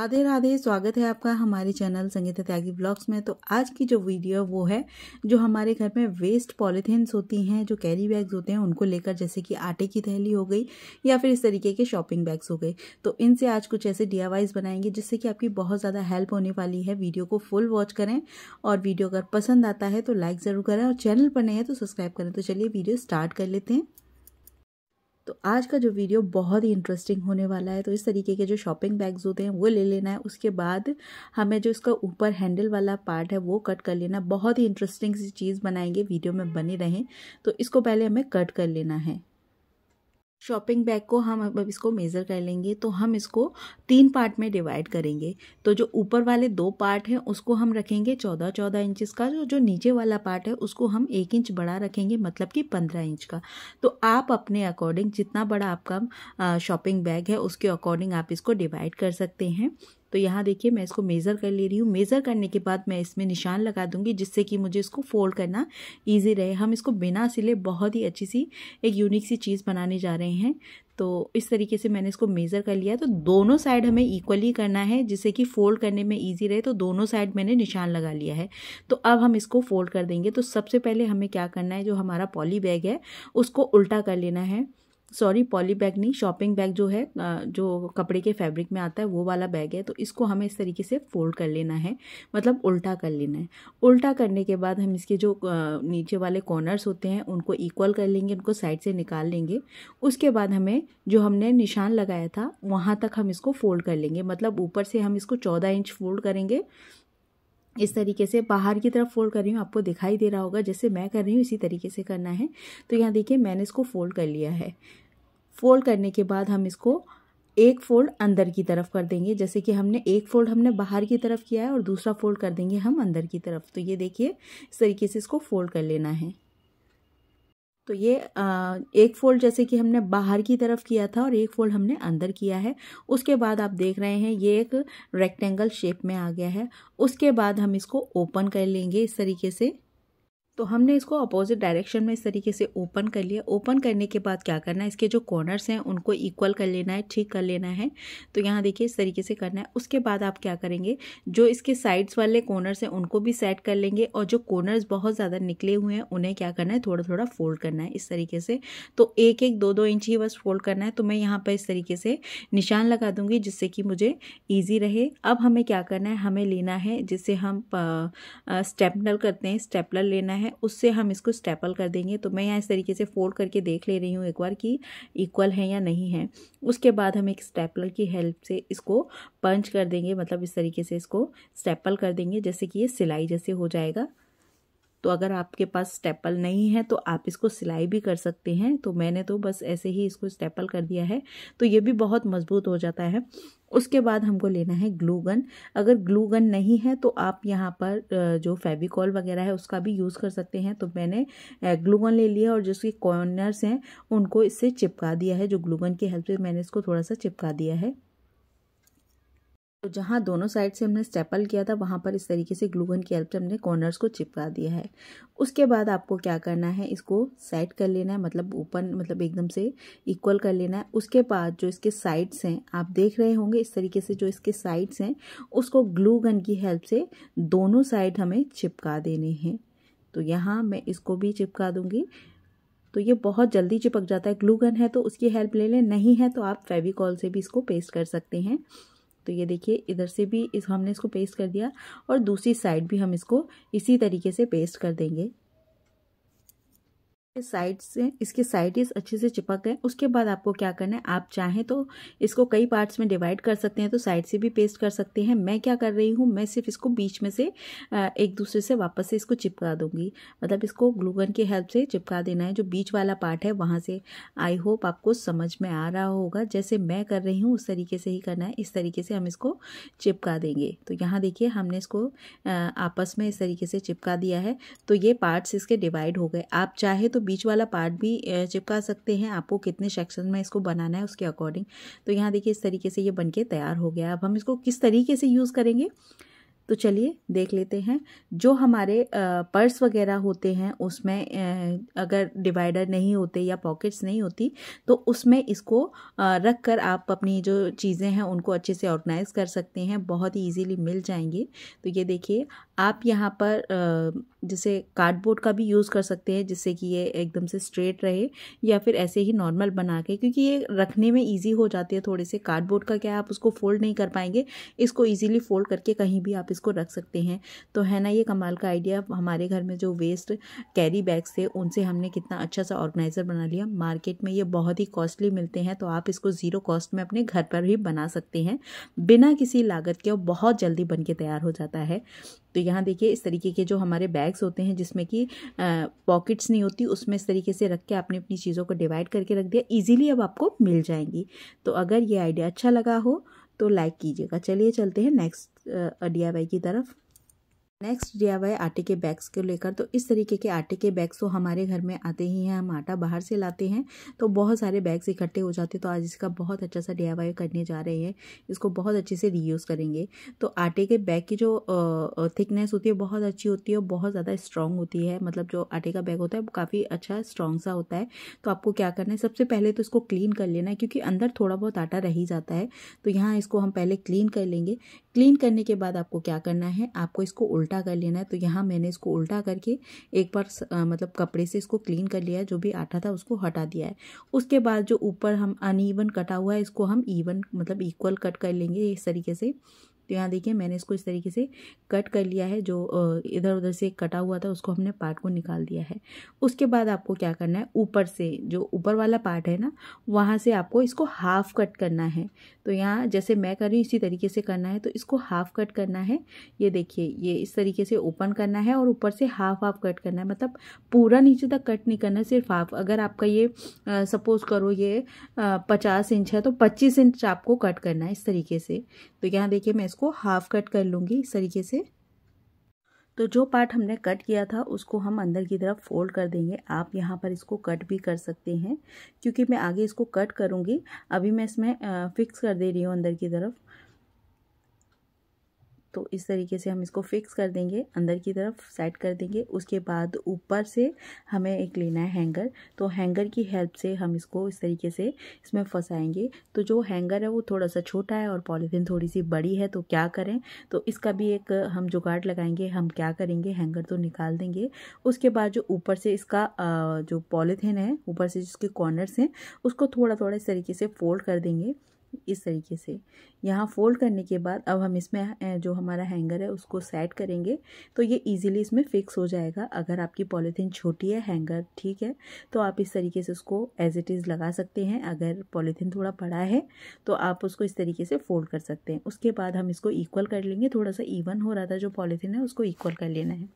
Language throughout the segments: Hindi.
राधे राधे स्वागत है आपका हमारे चैनल संगीता त्यागी ब्लॉग्स में तो आज की जो वीडियो वो है जो हमारे घर में वेस्ट पॉलीथीन्स होती हैं जो कैरी बैग्स होते हैं उनको लेकर जैसे कि आटे की थैली हो गई या फिर इस तरीके के शॉपिंग बैग्स हो गए तो इनसे आज कुछ ऐसे डी बनाएंगे जिससे कि आपकी बहुत ज़्यादा हेल्प होने वाली है वीडियो को फुल वॉच करें और वीडियो अगर पसंद आता है तो लाइक ज़रूर करें और चैनल पर नहीं है तो सब्सक्राइब करें तो चलिए वीडियो स्टार्ट कर लेते हैं तो आज का जो वीडियो बहुत ही इंटरेस्टिंग होने वाला है तो इस तरीके के जो शॉपिंग बैग्स होते हैं वो ले लेना है उसके बाद हमें जो इसका ऊपर हैंडल वाला पार्ट है वो कट कर लेना बहुत ही इंटरेस्टिंग सी चीज़ बनाएंगे वीडियो में बने रहें तो इसको पहले हमें कट कर लेना है शॉपिंग बैग को हम अब इसको मेज़र कर लेंगे तो हम इसको तीन पार्ट में डिवाइड करेंगे तो जो ऊपर वाले दो पार्ट हैं उसको हम रखेंगे चौदह चौदह इंचज़ का जो जो नीचे वाला पार्ट है उसको हम एक इंच बड़ा रखेंगे मतलब कि पंद्रह इंच का तो आप अपने अकॉर्डिंग जितना बड़ा आपका शॉपिंग बैग है उसके अकॉर्डिंग आप इसको डिवाइड कर सकते हैं तो यहाँ देखिए मैं इसको मेज़र कर ले रही हूँ मेज़र करने के बाद मैं इसमें निशान लगा दूँगी जिससे कि मुझे इसको फोल्ड करना ईजी रहे हम इसको बिना सिले बहुत ही अच्छी सी एक यूनिक सी चीज़ बनाने जा रहे हैं तो इस तरीके से मैंने इसको मेज़र कर लिया तो दोनों साइड हमें इक्वली करना है जिससे कि फ़ोल्ड करने में इजी रहे तो दोनों साइड मैंने निशान लगा लिया है तो अब हम इसको फ़ोल्ड कर देंगे तो सबसे पहले हमें क्या करना है जो हमारा पॉली बैग है उसको उल्टा कर लेना है सॉरी पॉली बैग नहीं शॉपिंग बैग जो है जो कपड़े के फैब्रिक में आता है वो वाला बैग है तो इसको हमें इस तरीके से फोल्ड कर लेना है मतलब उल्टा कर लेना है उल्टा करने के बाद हम इसके जो नीचे वाले कॉर्नर्स होते हैं उनको इक्वल कर लेंगे उनको साइड से निकाल लेंगे उसके बाद हमें जो हमने निशान लगाया था वहाँ तक हम इसको फोल्ड कर लेंगे मतलब ऊपर से हम इसको चौदह इंच फोल्ड करेंगे इस तरीके से बाहर की तरफ फोल्ड कर रही हूँ आपको दिखाई दे रहा होगा जैसे मैं कर रही हूँ इसी तरीके से करना है तो यहाँ देखिए मैंने इसको फोल्ड कर लिया है फोल्ड करने के बाद हम इसको एक फोल्ड अंदर की तरफ कर देंगे जैसे कि हमने एक फोल्ड हमने बाहर की तरफ किया है और दूसरा फोल्ड कर देंगे हम अंदर की तरफ तो ये देखिए इस तरीके से इसको फोल्ड कर लेना है तो ये आ, एक फोल्ड जैसे कि हमने बाहर की तरफ किया था और एक फोल्ड हमने अंदर किया है उसके बाद आप देख रहे हैं ये एक रेक्टेंगल शेप में आ गया है उसके बाद हम इसको ओपन कर लेंगे इस तरीके से तो हमने इसको अपोजिट डायरेक्शन में इस तरीके से ओपन कर लिया ओपन करने के बाद क्या करना है इसके जो कॉर्नर्स हैं उनको इक्वल कर लेना है ठीक कर लेना है तो यहाँ देखिए इस तरीके से करना है उसके बाद आप क्या करेंगे जो इसके साइड्स वाले कॉर्नर्स हैं उनको भी सेट कर लेंगे और जो कॉर्नर्स बहुत ज़्यादा निकले हुए हैं उन्हें क्या करना है थोड़ा थोड़ा फोल्ड करना है इस तरीके से तो एक एक दो दो इंच ही बस फोल्ड करना है तो मैं यहाँ पर इस तरीके से निशान लगा दूँगी जिससे कि मुझे ईजी रहे अब हमें क्या करना है हमें लेना है जिससे हम स्टेपनल करते हैं स्टेपलर लेना है है उससे हम इसको स्टेपल कर देंगे तो मैं यहाँ इस तरीके से फोल्ड करके देख ले रही हूँ एक बार कि इक्वल है या नहीं है उसके बाद हम एक स्टेपलर की हेल्प से इसको पंच कर देंगे मतलब इस तरीके से इसको स्टेपल कर देंगे जैसे कि ये सिलाई जैसे हो जाएगा तो अगर आपके पास स्टेपल नहीं है तो आप इसको सिलाई भी कर सकते हैं तो मैंने तो बस ऐसे ही इसको स्टेपल कर दिया है तो ये भी बहुत मजबूत हो जाता है उसके बाद हमको लेना है ग्लू गन अगर ग्लू गन नहीं है तो आप यहाँ पर जो फेविकॉल वगैरह है उसका भी यूज़ कर सकते हैं तो मैंने ग्लू गन ले लिया और जिसके कॉर्नर्स हैं उनको इससे चिपका दिया है जो ग्लू गन की हेल्प से मैंने इसको थोड़ा सा चिपका दिया है तो जहाँ दोनों साइड से हमने स्टेपल किया था वहाँ पर इस तरीके से ग्लूगन की हेल्प से हमने कॉर्नर्स को चिपका दिया है उसके बाद आपको क्या करना है इसको सेट कर लेना है मतलब ओपन मतलब एकदम से इक्वल कर लेना है उसके बाद जो इसके साइड्स हैं आप देख रहे होंगे इस तरीके से जो इसके साइड्स हैं उसको ग्लूगन की हेल्प से दोनों साइड हमें चिपका देने हैं तो यहाँ मैं इसको भी चिपका दूँगी तो ये बहुत जल्दी चिपक जाता है ग्लू गन है तो उसकी हेल्प ले लें नहीं है तो आप फेविकॉल से भी इसको पेस्ट कर सकते हैं तो ये देखिए इधर से भी इस हमने इसको पेस्ट कर दिया और दूसरी साइड भी हम इसको इसी तरीके से पेस्ट कर देंगे साइड से इसके साइडिस अच्छे से चिपक गए उसके बाद आपको क्या करना है आप चाहें तो इसको कई पार्ट्स में डिवाइड कर सकते हैं तो साइड से भी पेस्ट कर सकते हैं मैं क्या कर रही हूँ मैं सिर्फ इसको बीच में से एक दूसरे से वापस से इसको चिपका दूंगी मतलब इसको ग्लूगन की हेल्प से चिपका देना है जो बीच वाला पार्ट है वहाँ से आई होप आपको समझ में आ रहा होगा जैसे मैं कर रही हूँ उस तरीके से ही करना है इस तरीके से हम इसको चिपका देंगे तो यहाँ देखिए हमने इसको आपस में इस तरीके से चिपका दिया है तो ये पार्ट्स इसके डिवाइड हो गए आप चाहे तो तो बीच वाला पार्ट भी चिपका सकते हैं आपको कितने सेक्शन में इसको बनाना है उसके अकॉर्डिंग तो यहाँ देखिए इस तरीके से ये बन के तैयार हो गया अब हम इसको किस तरीके से यूज़ करेंगे तो चलिए देख लेते हैं जो हमारे पर्स वगैरह होते हैं उसमें अगर डिवाइडर नहीं होते या पॉकेट्स नहीं होती तो उसमें इसको रख कर आप अपनी जो चीज़ें हैं उनको अच्छे से ऑर्गेनाइज़ कर सकते हैं बहुत ही ईजीली मिल जाएंगी तो ये देखिए आप यहाँ पर जिसे कार्डबोर्ड का भी यूज़ कर सकते हैं जिससे कि ये एकदम से स्ट्रेट रहे या फिर ऐसे ही नॉर्मल बना के क्योंकि ये रखने में ईजी हो जाती है थोड़े से कार्डबोर्ड का क्या आप उसको फोल्ड नहीं कर पाएंगे इसको इजीली फोल्ड करके कहीं भी आप इसको रख सकते हैं तो है ना ये कमाल का आइडिया हमारे घर में जो वेस्ट कैरी बैग्स थे उनसे हमने कितना अच्छा सा ऑर्गेनाइज़र बना लिया मार्केट में ये बहुत ही कॉस्टली मिलते हैं तो आप इसको ज़ीरो कॉस्ट में अपने घर पर ही बना सकते हैं बिना किसी लागत के और बहुत जल्दी बन के तैयार हो जाता है तो यहाँ देखिए इस तरीके के जो हमारे बैग बैग्स होते हैं जिसमें कि पॉकेट्स नहीं होती उसमें इस तरीके से रख के आपने अपनी चीज़ों को डिवाइड करके रख दिया ईजिली अब आपको मिल जाएंगी तो अगर ये आइडिया अच्छा लगा हो तो लाइक कीजिएगा चलिए चलते हैं नेक्स्ट डी की तरफ नेक्स्ट हुआ है आटे के बैग्स को लेकर तो इस तरीके के आटे के बैग्स तो हमारे घर में आते ही हैं हम आटा बाहर से लाते हैं तो बहुत सारे बैग्स इकट्ठे हो जाते हैं तो आज इसका बहुत अच्छा सा डी करने जा रहे हैं इसको बहुत अच्छे से रीयूज़ करेंगे तो आटे के बैग की जो थिकनेस होती है बहुत अच्छी होती है और बहुत ज़्यादा स्ट्रॉन्ग होती है मतलब जो आटे का बैग होता है वो काफ़ी अच्छा स्ट्रॉन्ग सा होता है तो आपको क्या करना है सबसे पहले तो इसको क्लीन कर लेना है क्योंकि अंदर थोड़ा बहुत आटा रह ही जाता है तो यहाँ इसको हम पहले क्लीन कर लेंगे क्लीन करने के बाद आपको क्या करना है आपको इसको उल्टा उल्टा कर लेना है तो यहाँ मैंने इसको उल्टा करके एक बार मतलब कपड़े से इसको क्लीन कर लिया है जो भी आटा था उसको हटा दिया है उसके बाद जो ऊपर हम अनइवन कटा हुआ है इसको हम ईवन मतलब इक्वल कट कर लेंगे इस तरीके से तो यहाँ देखिए मैंने इसको इस तरीके से कट कर लिया है जो इधर उधर से कटा हुआ था उसको हमने पार्ट को निकाल दिया है उसके बाद आपको क्या करना है ऊपर से जो ऊपर वाला पार्ट है ना वहाँ से आपको इसको हाफ कट करना है तो यहाँ जैसे मैं कर रही हूँ इसी तरीके से करना है तो इसको हाफ कट करना है ये देखिए ये इस तरीके से ओपन करना है और ऊपर से हाफ हाफ कट करना है मतलब पूरा नीचे तक कट नहीं करना सिर्फ हाफ अगर आपका ये सपोज करो ये पचास इंच है तो पच्चीस इंच आपको कट करना है इस तरीके से तो यहाँ देखिए मैं इसको इसको हाफ कट कर लूँगी इस तरीके से तो जो पार्ट हमने कट किया था उसको हम अंदर की तरफ फोल्ड कर देंगे आप यहाँ पर इसको कट भी कर सकते हैं क्योंकि मैं आगे इसको कट करूँगी अभी मैं इसमें फिक्स कर दे रही हूँ अंदर की तरफ तो इस तरीके से हम इसको फिक्स कर देंगे अंदर की तरफ सेट कर देंगे उसके बाद ऊपर से हमें एक लेना है हैंगर तो हैंगर की हेल्प से हम इसको इस तरीके से इसमें फंसाएंगे तो जो हैंगर है वो थोड़ा सा छोटा है और पॉलीथीन थोड़ी सी बड़ी है तो क्या करें तो इसका भी एक हम जुगाड़ लगाएंगे हम क्या करेंगे हैंगर तो निकाल देंगे उसके बाद जो ऊपर से इसका जो पॉलीथीन है ऊपर से जिसके कॉर्नर्स हैं उसको थोड़ा थोड़ा इस तरीके से फोल्ड कर देंगे इस तरीके से यहाँ फोल्ड करने के बाद अब हम इसमें जो हमारा हैंगर है उसको सेट करेंगे तो ये इजीली इसमें फिक्स हो जाएगा अगर आपकी पॉलीथीन छोटी है हैंगर ठीक है तो आप इस तरीके से उसको एज इट इज़ लगा सकते हैं अगर पॉलीथीन थोड़ा बड़ा है तो आप उसको इस तरीके से फोल्ड कर सकते हैं उसके बाद हम इसको इक्वल कर लेंगे थोड़ा सा इवन हो रहा था जो पॉलीथीन है उसको इक्वल कर लेना है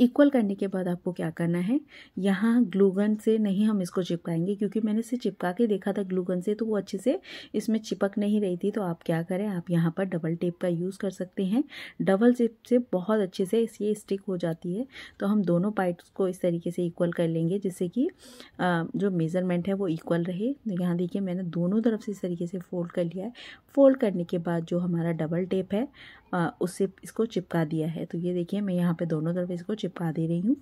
इक्वल करने के बाद आपको क्या करना है यहाँ ग्लूगन से नहीं हम इसको चिपकाएंगे क्योंकि मैंने इसे चिपका के देखा था ग्लूगन से तो वो अच्छे से इसमें चिपक नहीं रही थी तो आप क्या करें आप यहाँ पर डबल टेप का यूज़ कर सकते हैं डबल टेप से बहुत अच्छे से ये स्टिक हो जाती है तो हम दोनों पाइप्स को इस तरीके से इक्वल कर लेंगे जिससे कि जो मेज़रमेंट है वो इक्वल रहे तो यहाँ देखिए मैंने दोनों तरफ से इस तरीके से फोल्ड कर लिया है फोल्ड करने के बाद जो हमारा डबल टेप है उससे इसको चिपका दिया है तो ये देखिए मैं यहाँ पे दोनों तरफ इसको चिपका दे रही हूँ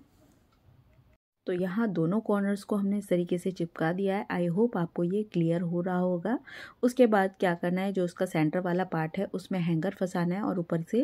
तो यहाँ दोनों कॉर्नर्स को हमने इस तरीके से चिपका दिया है आई होप आपको ये क्लियर हो रहा होगा उसके बाद क्या करना है जो उसका सेंटर वाला पार्ट है उसमें हैंगर फंसाना है और ऊपर से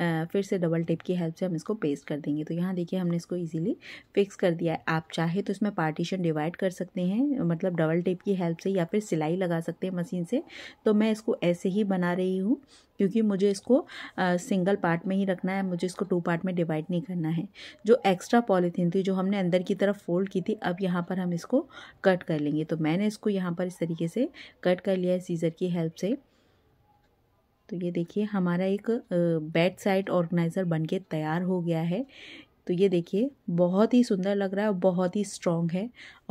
फिर से डबल टेप की हेल्प से हम इसको पेस्ट कर देंगे तो यहाँ देखिए हमने इसको इजीली फिक्स कर दिया है आप चाहे तो इसमें पार्टीशन डिवाइड कर सकते हैं मतलब डबल टेप की हेल्प से या फिर सिलाई लगा सकते हैं मशीन से तो मैं इसको ऐसे ही बना रही हूँ क्योंकि मुझे इसको सिंगल पार्ट में ही रखना है मुझे इसको टू पार्ट में डिवाइड नहीं करना है जो एक्स्ट्रा पॉलीथीन थी जो हमने अंदर की तरफ फोल्ड की थी अब यहाँ पर हम इसको कट कर लेंगे तो मैंने इसको यहाँ पर इस तरीके से कट कर लिया है सीज़र की हेल्प से तो ये देखिए हमारा एक बेड साइड ऑर्गेनाइज़र बनके तैयार हो गया है तो ये देखिए बहुत ही सुंदर लग रहा है और बहुत ही स्ट्रॉन्ग है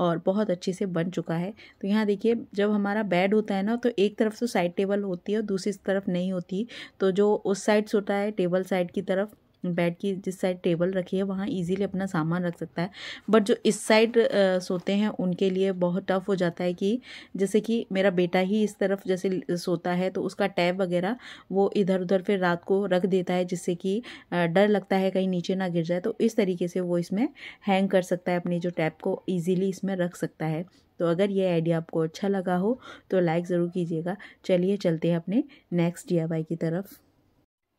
और बहुत अच्छे से बन चुका है तो यहाँ देखिए जब हमारा बेड होता है ना तो एक तरफ तो साइड टेबल होती है और दूसरी तरफ नहीं होती तो जो उस साइड सोता है टेबल साइड की तरफ बेड की जिस साइड टेबल रखी है वहाँ इजीली अपना सामान रख सकता है बट जो इस साइड सोते हैं उनके लिए बहुत टफ हो जाता है कि जैसे कि मेरा बेटा ही इस तरफ जैसे सोता है तो उसका टैब वगैरह वो इधर उधर फिर रात को रख देता है जिससे कि डर लगता है कहीं नीचे ना गिर जाए तो इस तरीके से वो इसमें हैंग कर सकता है अपनी जो टैब को ईजिली इसमें रख सकता है तो अगर ये आइडिया आपको अच्छा लगा हो तो लाइक ज़रूर कीजिएगा चलिए चलते हैं अपने नेक्स्ट डी की तरफ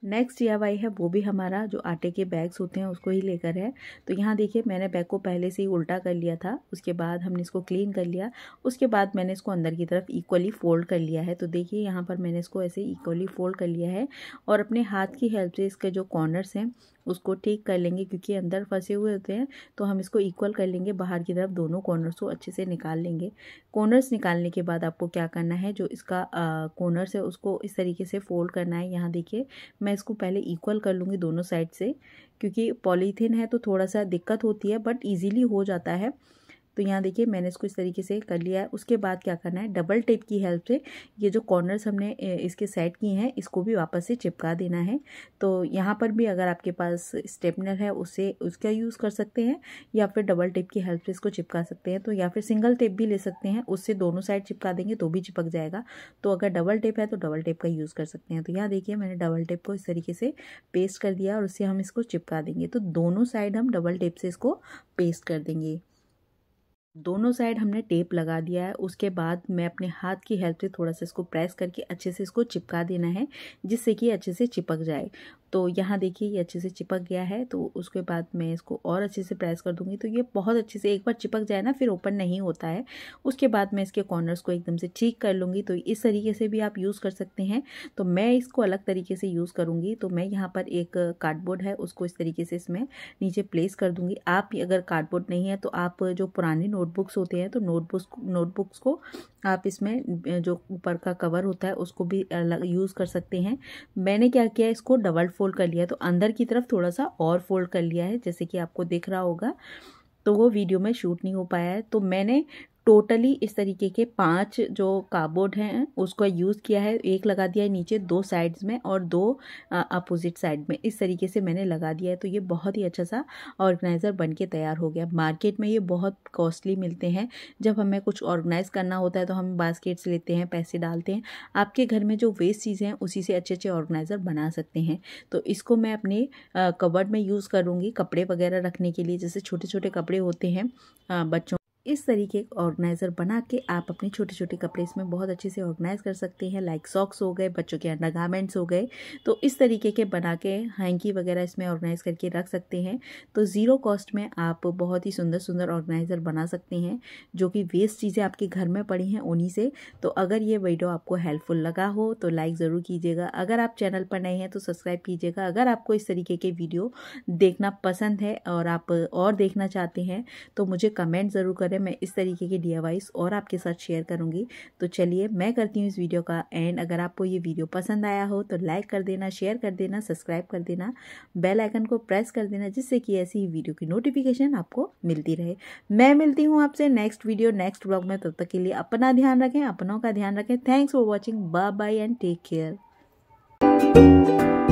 नेक्स्ट डी है वो भी हमारा जो आटे के बैग्स होते हैं उसको ही लेकर है तो यहाँ देखिए मैंने बैग को पहले से ही उल्टा कर लिया था उसके बाद हमने इसको क्लीन कर लिया उसके बाद मैंने इसको अंदर की तरफ इक्वली फोल्ड कर लिया है तो देखिए यहाँ पर मैंने इसको ऐसे इक्वली फोल्ड कर लिया है और अपने हाथ की हेल्प से इसके जो कॉर्नर्स हैं उसको ठीक कर लेंगे क्योंकि अंदर फंसे हुए होते हैं तो हम इसको इक्वल कर लेंगे बाहर की तरफ दोनों कॉर्नर्स को अच्छे से निकाल लेंगे कॉर्नर्स निकालने के बाद आपको क्या करना है जो इसका कॉर्नर्स है उसको इस तरीके से फोल्ड करना है यहाँ देखिए मैं इसको पहले इक्वल कर लूँगी दोनों साइड से क्योंकि पॉलीथीन है तो थोड़ा सा दिक्कत होती है बट ईजीली हो जाता है तो यहाँ देखिए मैंने इसको इस तरीके से कर लिया है उसके बाद क्या करना है डबल टेप की हेल्प से ये जो कॉर्नर्स हमने इसके सेट किए हैं इसको भी वापस से चिपका देना है तो यहाँ पर भी अगर आपके पास स्टेपनर है उसे उसका यूज़ कर सकते हैं या फिर डबल टेप की हेल्प से इसको चिपका सकते हैं तो या फिर सिंगल टेप भी ले सकते हैं उससे दोनों साइड चिपका देंगे तो भी चिपक जाएगा तो अगर डबल टेप है तो डबल टेप का यूज़ कर सकते हैं तो यहाँ देखिए मैंने डबल टेप को इस तरीके से पेस्ट कर दिया और उससे हम इसको चिपका देंगे तो दोनों साइड हम डबल टेप से इसको पेस्ट कर देंगे दोनों साइड हमने टेप लगा दिया है उसके बाद मैं अपने हाथ की हेल्प से थोड़ा सा इसको प्रेस करके अच्छे से इसको चिपका देना है जिससे कि अच्छे से चिपक जाए तो यहाँ देखिए ये अच्छे से चिपक गया है तो उसके बाद मैं इसको और अच्छे से प्रेस कर दूँगी तो ये बहुत अच्छे से एक बार चिपक जाए ना फिर ओपन नहीं होता है उसके बाद मैं इसके कॉर्नर्स को एकदम से ठीक कर लूँगी तो इस तरीके से भी आप यूज़ कर सकते हैं तो मैं इसको अलग तरीके से यूज़ करूँगी तो मैं यहाँ पर एक कार्डबोर्ड है उसको इस तरीके से इसमें नीचे प्लेस कर दूँगी आप अगर कार्डबोर्ड नहीं है तो आप जो पुराने नोटबुक्स होते हैं तो नोटबुक्स नोटबुक्स को आप इसमें जो ऊपर का कवर होता है उसको भी यूज़ कर सकते हैं मैंने क्या किया इसको डबल फोल्ड कर लिया तो अंदर की तरफ थोड़ा सा और फोल्ड कर लिया है जैसे कि आपको दिख रहा होगा तो वो वीडियो में शूट नहीं हो पाया है तो मैंने टोटली इस तरीके के पांच जो कार्डबोर्ड हैं उसको यूज़ किया है एक लगा दिया है नीचे दो साइड्स में और दो अपोजिट साइड में इस तरीके से मैंने लगा दिया है तो ये बहुत ही अच्छा सा ऑर्गेनाइज़र बन के तैयार हो गया मार्केट में ये बहुत कॉस्टली मिलते हैं जब हमें कुछ ऑर्गेनाइज़ करना होता है तो हम बास्केट्स लेते हैं पैसे डालते हैं आपके घर में जो वेस्ट चीज़ें हैं उसी से अच्छे अच्छे ऑर्गेनाइज़र बना सकते हैं तो इसको मैं अपने कवर्ड में यूज़ करूँगी कपड़े वगैरह रखने के लिए जैसे छोटे छोटे कपड़े होते हैं बच्चों इस तरीके एक ऑर्गेनाइज़र बना के आप अपने छोटे छोटे कपड़े इसमें बहुत अच्छे से ऑर्गेनाइज़ कर सकते हैं लाइक सॉक्स हो गए बच्चों के अंडर गारमेंट्स हो गए तो इस तरीके के बना के हैंकी वगैरह इसमें ऑर्गेनाइज़ करके रख सकते हैं तो ज़ीरो कॉस्ट में आप बहुत ही सुंदर सुंदर ऑर्गेनाइज़र बना सकते हैं जो कि वेस्ट चीज़ें आपके घर में पड़ी हैं उन्हीं से तो अगर ये वीडियो आपको हेल्पफुल लगा हो तो लाइक ज़रूर कीजिएगा अगर आप चैनल पर नए हैं तो सब्सक्राइब कीजिएगा अगर आपको इस तरीके के वीडियो देखना पसंद है और आप और देखना चाहते हैं तो मुझे कमेंट ज़रूर करें है मैं इस तरीके के डी और आपके साथ शेयर करूँगी तो चलिए मैं करती हूँ इस वीडियो का एंड अगर आपको ये वीडियो पसंद आया हो तो लाइक कर देना शेयर कर देना सब्सक्राइब कर देना बेल आइकन को प्रेस कर देना जिससे कि ऐसी ही वीडियो की नोटिफिकेशन आपको मिलती रहे मैं मिलती हूँ आपसे नेक्स्ट वीडियो नेक्स्ट ब्लॉग में तब तक के लिए अपना ध्यान रखें अपनों का ध्यान रखें thanks for watching bye bye and take care